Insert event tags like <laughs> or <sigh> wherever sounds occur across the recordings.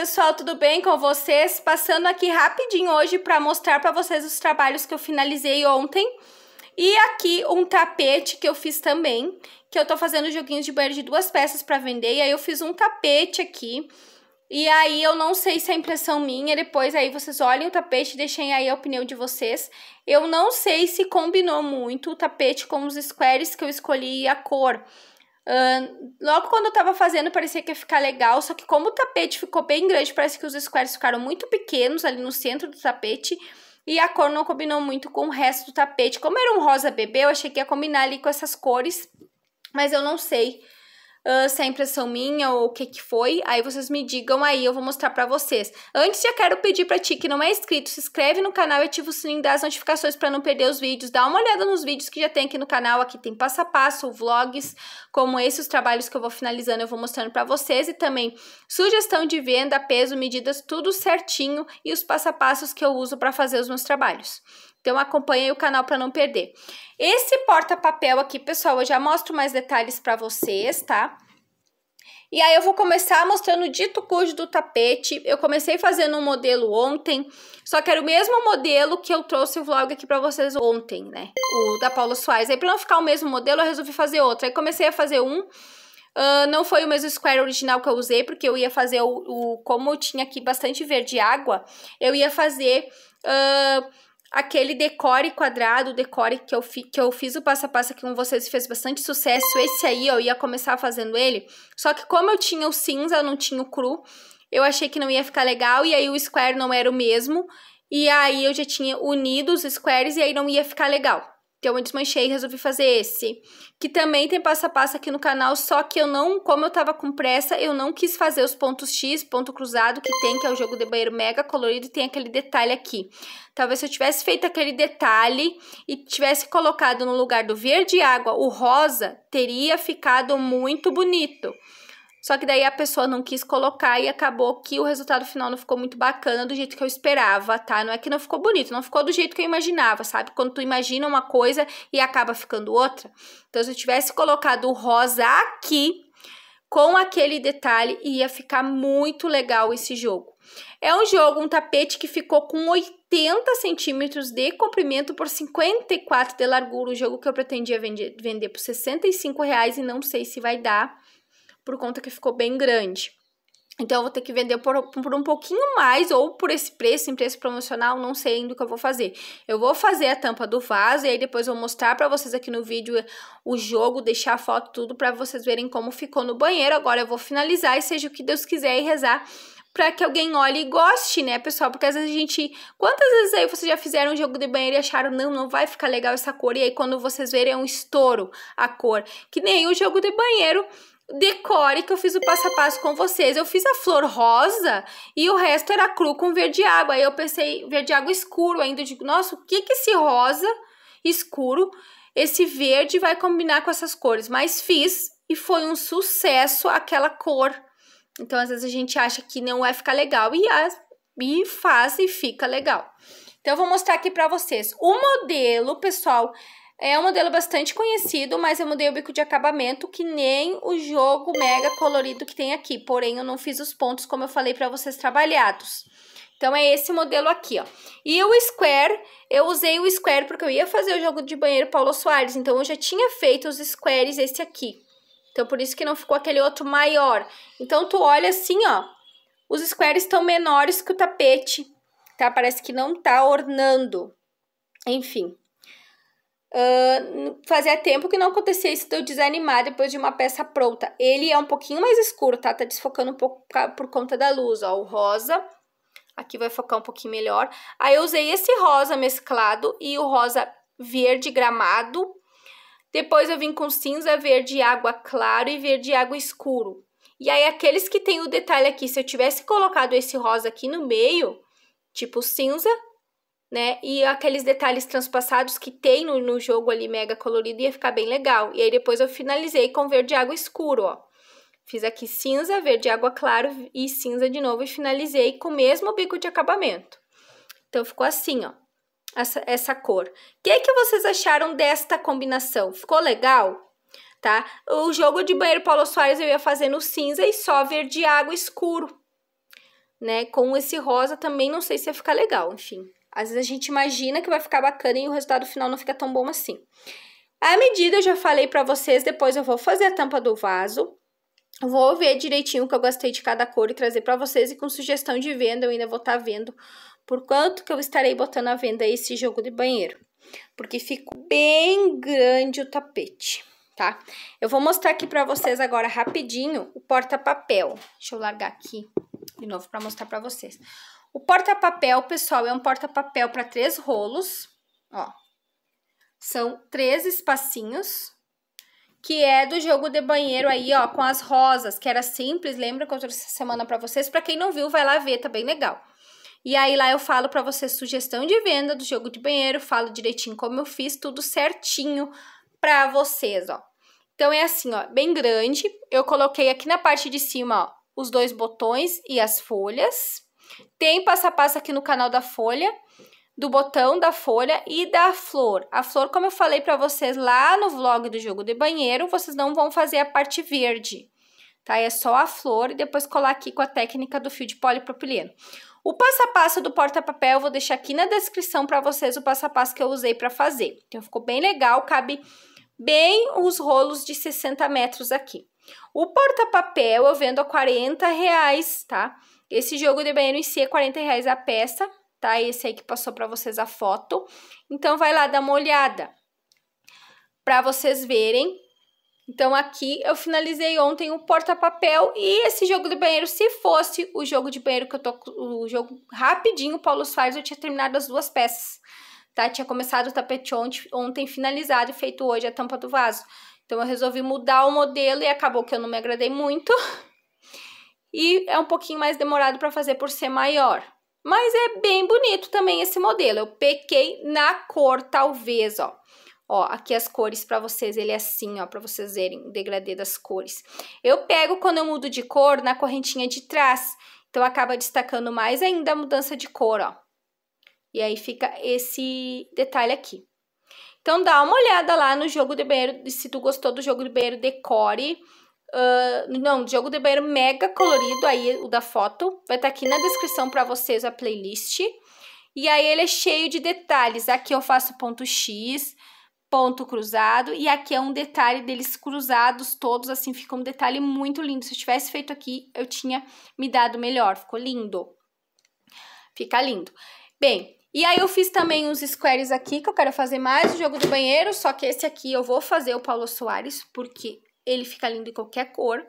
pessoal, tudo bem com vocês? Passando aqui rapidinho hoje para mostrar para vocês os trabalhos que eu finalizei ontem. E aqui um tapete que eu fiz também, que eu tô fazendo joguinhos de banheiro de duas peças para vender. E aí eu fiz um tapete aqui. E aí eu não sei se é impressão minha, depois aí vocês olhem o tapete, deixem aí a opinião de vocês. Eu não sei se combinou muito o tapete com os squares que eu escolhi e a cor logo quando eu tava fazendo, parecia que ia ficar legal, só que como o tapete ficou bem grande, parece que os squares ficaram muito pequenos ali no centro do tapete. E a cor não combinou muito com o resto do tapete. Como era um rosa bebê, eu achei que ia combinar ali com essas cores, mas eu não sei. Ah, se a impressão minha ou o que que foi. Aí vocês me digam aí, eu vou mostrar para vocês. Antes, já quero pedir para ti que não é inscrito, se inscreve no canal e ativa o sininho das notificações para não perder os vídeos. Dá uma olhada nos vídeos que já tem aqui no canal. Aqui tem passo a passo, vlogs, como esses os trabalhos que eu vou finalizando, eu vou mostrando para vocês. E também sugestão de venda, peso, medidas, tudo certinho e os passo a passos que eu uso para fazer os meus trabalhos. Então acompanhem o canal para não perder. Esse porta-papel aqui, pessoal, eu já mostro mais detalhes para vocês, tá? E aí eu vou começar mostrando o dito cujo do tapete. Eu comecei fazendo um modelo ontem, só que era o mesmo modelo que eu trouxe o vlog aqui pra vocês ontem, né? O da Paula Soares. Aí pra não ficar o mesmo modelo, eu resolvi fazer outro. Aí comecei a fazer um. Uh, não foi o mesmo square original que eu usei, porque eu ia fazer o... o como eu tinha aqui bastante verde água, eu ia fazer... Uh, aquele decore quadrado, decore que eu, fi, que eu fiz o passo a passo aqui com vocês fez bastante sucesso. Esse aí eu ia começar fazendo ele, só que como eu tinha o cinza, eu não tinha o cru, eu achei que não ia ficar legal e aí o square não era o mesmo. E aí eu já tinha unido os squares e aí não ia ficar legal que eu me desmanchei e resolvi fazer esse. Que também tem passo a passo aqui no canal, só que eu não, como eu tava com pressa, eu não quis fazer os pontos X, ponto cruzado, que tem, que é o jogo de banheiro mega colorido, e tem aquele detalhe aqui. Talvez se eu tivesse feito aquele detalhe e tivesse colocado no lugar do verde água o rosa, teria ficado muito bonito. Só que daí a pessoa não quis colocar e acabou que o resultado final não ficou muito bacana do jeito que eu esperava, tá? Não é que não ficou bonito, não ficou do jeito que eu imaginava, sabe? Quando tu imagina uma coisa e acaba ficando outra. Então, se eu tivesse colocado o rosa aqui, com aquele detalhe, ia ficar muito legal esse jogo. É um jogo, um tapete que ficou com 80 centímetros de comprimento por 54 de largura, o jogo que eu pretendia vender, vender por 65 reais e não sei se vai dar por conta que ficou bem grande. Então, eu vou ter que vender por, por, um pouquinho mais ou por esse preço, em preço promocional, não sei ainda o que eu vou fazer. Eu vou fazer a tampa do vaso e aí depois eu vou mostrar pra vocês aqui no vídeo o jogo, deixar a foto, tudo, pra vocês verem como ficou no banheiro. Agora eu vou finalizar e seja o que Deus quiser e rezar para que alguém olhe e goste, né, pessoal? Porque às vezes a gente. Quantas vezes aí vocês já fizeram um jogo de banheiro e acharam, não, não vai ficar legal essa cor? E aí, quando vocês verem, é um estouro a cor. Que nem o jogo de banheiro decore que eu fiz o passo a passo com vocês. Eu fiz a flor rosa e o resto era cru com verde água. Aí eu pensei, verde água escuro ainda. Eu digo, nossa, o que que esse rosa escuro, esse verde vai combinar com essas cores? Mas fiz e foi um sucesso aquela cor. Então, às vezes a gente acha que não vai ficar legal e, as, e faz e fica legal. Então, eu vou mostrar aqui para vocês. O modelo, pessoal, é um modelo bastante conhecido, mas eu mudei o bico de acabamento que nem o jogo mega colorido que tem aqui. Porém, eu não fiz os pontos como eu falei para vocês trabalhados. Então, é esse modelo aqui, ó. E o square, eu usei o square porque eu ia fazer o jogo de banheiro Paulo Soares. Então, eu já tinha feito os squares esse aqui. Então, por isso que não ficou aquele outro maior. Então, tu olha assim, ó. Os squares estão menores que o tapete, tá? Parece que não tá ornando. Enfim. Uh, fazia tempo que não acontecia isso de eu desanimar depois de uma peça pronta. Ele é um pouquinho mais escuro, tá? Tá desfocando um pouco por conta da luz, ó. O rosa, aqui vai focar um pouquinho melhor. Aí eu usei esse rosa mesclado e o rosa verde gramado. Depois eu vim com cinza, verde água claro e verde água escuro. E aí aqueles que tem o detalhe aqui, se eu tivesse colocado esse rosa aqui no meio, tipo cinza, né? E aqueles detalhes transpassados que tem no, no, jogo ali mega colorido ia ficar bem legal. E aí depois eu finalizei com verde água escuro, ó. Fiz aqui cinza, verde água claro e cinza de novo e finalizei com o mesmo bico de acabamento. Então ficou assim, ó. Essa, essa cor. O que, que vocês acharam desta combinação? Ficou legal? Tá? O jogo de banheiro Paulo Soares eu ia fazer no cinza e só verde água escuro, né? Com esse rosa também não sei se ia ficar legal, enfim. Às vezes a gente imagina que vai ficar bacana e o resultado final não fica tão bom assim. A medida eu já falei para vocês, depois eu vou fazer a tampa do vaso. Vou ver direitinho o que eu gostei de cada cor e trazer para vocês. E com sugestão de venda, eu ainda vou estar tá vendo por quanto que eu estarei botando à venda esse jogo de banheiro. Porque ficou bem grande o tapete, tá? Eu vou mostrar aqui para vocês agora rapidinho o porta-papel. Deixa eu largar aqui de novo para mostrar para vocês. O porta-papel, pessoal, é um porta-papel para três rolos, ó. São três espacinhos, que é do jogo de banheiro aí, ó, com as rosas, que era simples, lembra que eu trouxe essa semana para vocês? Para quem não viu, vai lá ver, tá bem legal. E aí lá eu falo para vocês sugestão de venda do jogo de banheiro, falo direitinho como eu fiz, tudo certinho para vocês, ó. Então é assim, ó, bem grande. Eu coloquei aqui na parte de cima, ó, os dois botões e as folhas. Tem passo a passo aqui no canal da Folha, do botão da folha e da flor. A flor, como eu falei para vocês lá no vlog do jogo de banheiro, vocês não vão fazer a parte verde, tá? É só a flor e depois colar aqui com a técnica do fio de polipropileno. O passo a passo do porta-papel eu vou deixar aqui na descrição para vocês o passo a passo que eu usei para fazer. Então ficou bem legal, cabe bem os rolos de 60 metros aqui. O porta-papel eu vendo a 40 reais, tá? Esse jogo de banheiro em si é 40 reais a peça, tá? Esse aí que passou para vocês a foto. Então, vai lá dar uma olhada para vocês verem. Então, aqui eu finalizei ontem o porta-papel e esse jogo de banheiro, se fosse o jogo de banheiro que eu tô... O jogo rapidinho, Paulo Soares, eu tinha terminado as duas peças, tá? Tinha começado o tapete ontem, ontem finalizado e feito hoje a tampa do vaso. Então, eu resolvi mudar o modelo e acabou que eu não me agradei muito. <laughs> e é um pouquinho mais demorado para fazer por ser maior. Mas é bem bonito também esse modelo. Eu pequei na cor, talvez, ó. Ó, aqui as cores para vocês, ele é assim, ó, para vocês verem o degradê das cores. Eu pego quando eu mudo de cor na correntinha de trás, então acaba destacando mais ainda a mudança de cor, ó. E aí fica esse detalhe aqui. Então dá uma olhada lá no jogo de banheiro, se tu gostou do jogo de banheiro, decore Uh, não, jogo de banheiro mega colorido, aí o da foto. Vai estar tá aqui na descrição para vocês a playlist. E aí ele é cheio de detalhes. Aqui eu faço ponto X, ponto cruzado. E aqui é um detalhe deles cruzados todos, assim, fica um detalhe muito lindo. Se eu tivesse feito aqui, eu tinha me dado melhor. Ficou lindo. Fica lindo. Bem, e aí eu fiz também uns squares aqui, que eu quero fazer mais o jogo do banheiro, só que esse aqui eu vou fazer o Paulo Soares, porque ele fica lindo em qualquer cor.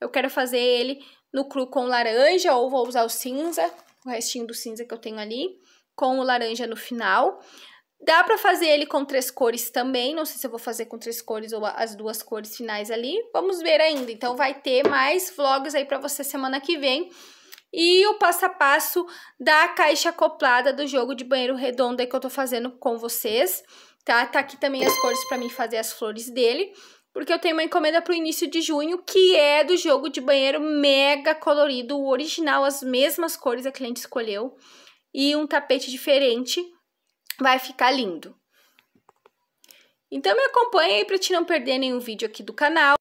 Eu quero fazer ele no cru com laranja, ou vou usar o cinza, o restinho do cinza que eu tenho ali, com o laranja no final. Dá pra fazer ele com três cores também, não sei se eu vou fazer com três cores ou as duas cores finais ali, vamos ver ainda. Então vai ter mais vlogs aí pra você semana que vem. E o passo a passo da caixa acoplada do jogo de banheiro redondo aí que eu tô fazendo com vocês, tá? Tá aqui também as cores pra mim fazer as flores dele porque eu tenho uma encomenda para o início de junho, que é do jogo de banheiro mega colorido, o original, as mesmas cores a cliente escolheu, e um tapete diferente, vai ficar lindo. Então me acompanha aí para te não perder nenhum vídeo aqui do canal.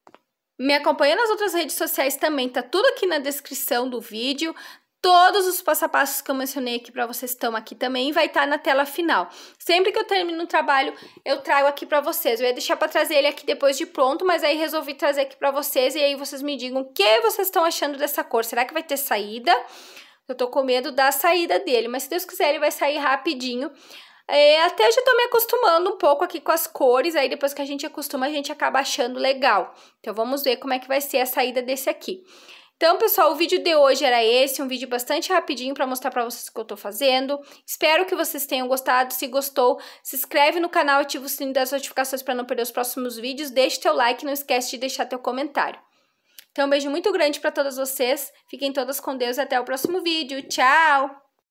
Me acompanha nas outras redes sociais também, tá tudo aqui na descrição do vídeo. Todos os passo a passo que eu mencionei aqui para vocês estão aqui também, vai estar tá na tela final. Sempre que eu termino o trabalho, eu trago aqui para vocês. Eu ia deixar para trazer ele aqui depois de pronto, mas aí resolvi trazer aqui para vocês e aí vocês me digam o que vocês estão achando dessa cor. Será que vai ter saída? Eu tô com medo da saída dele, mas se Deus quiser ele vai sair rapidinho. É, até já tô me acostumando um pouco aqui com as cores, aí depois que a gente acostuma, a gente acaba achando legal. Então, vamos ver como é que vai ser a saída desse aqui. Então, pessoal, o vídeo de hoje era esse, um vídeo bastante rapidinho para mostrar para vocês o que eu estou fazendo. Espero que vocês tenham gostado. Se gostou, se inscreve no canal, ativa o sininho das notificações para não perder os próximos vídeos. Deixe teu like, não esquece de deixar teu comentário. Então, um beijo muito grande para todas vocês. Fiquem todas com Deus e até o próximo vídeo. Tchau!